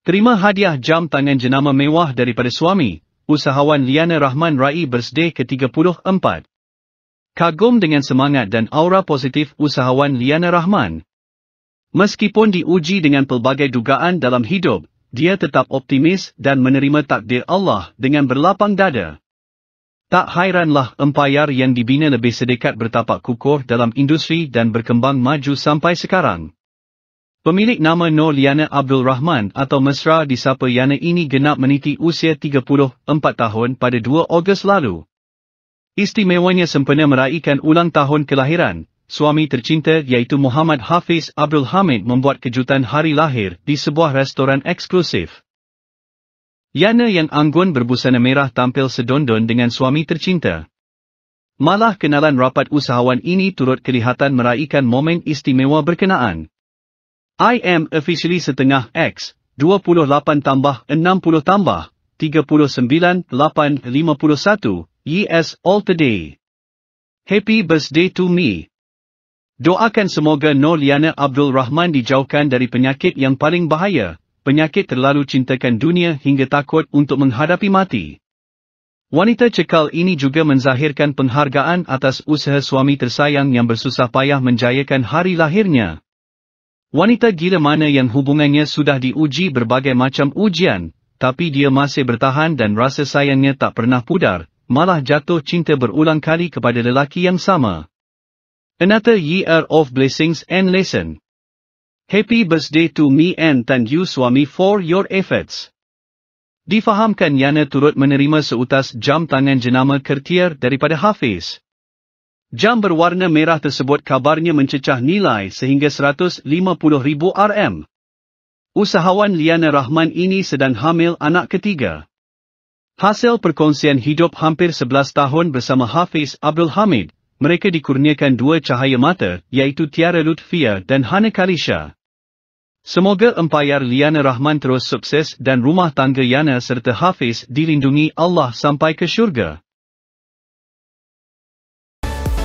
Terima hadiah jam tangan jenama mewah daripada suami, usahawan Liana Rahman Rai Birthday ke-34. Kagum dengan semangat dan aura positif usahawan Liana Rahman. Meskipun diuji dengan pelbagai dugaan dalam hidup, dia tetap optimis dan menerima takdir Allah dengan berlapang dada. Tak hairanlah empayar yang dibina lebih sedekat bertapak kukuh dalam industri dan berkembang maju sampai sekarang. Pemilik nama Nur Liana Abdul Rahman atau Mesra disapa Yana ini genap meniti usia 34 tahun pada 2 Ogos lalu. Istimewanya sempena meraihkan ulang tahun kelahiran, suami tercinta iaitu Muhammad Hafiz Abdul Hamid membuat kejutan hari lahir di sebuah restoran eksklusif. Yana yang anggun berbusana merah tampil sedondon dengan suami tercinta. Malah kenalan rapat usahawan ini turut kelihatan meraihkan momen istimewa berkenaan. I am officially setengah X, 28 tambah 60 tambah, 39, 8, 51, yes, all today. Happy birthday to me. Doakan semoga No Liana Abdul Rahman dijauhkan dari penyakit yang paling bahaya, penyakit terlalu cintakan dunia hingga takut untuk menghadapi mati. Wanita cekal ini juga menzahirkan penghargaan atas usaha suami tersayang yang bersusah payah menjayakan hari lahirnya. Wanita gila mana yang hubungannya sudah diuji berbagai macam ujian, tapi dia masih bertahan dan rasa sayangnya tak pernah pudar, malah jatuh cinta berulang kali kepada lelaki yang sama. Another year of blessings and lesson. Happy birthday to me and thank you suami for your efforts. Difahamkan Yana turut menerima seutas jam tangan jenama Kertier daripada Hafiz. Jam berwarna merah tersebut kabarnya mencecah nilai sehingga 150,000 RM. Usahawan Liana Rahman ini sedang hamil anak ketiga. Hasil perkongsian hidup hampir 11 tahun bersama Hafiz Abdul Hamid, mereka dikurniakan dua cahaya mata, iaitu Tiara Lutfia dan Hana Kalisha. Semoga empayar Liana Rahman terus sukses dan rumah tangga Yana serta Hafiz dilindungi Allah sampai ke syurga.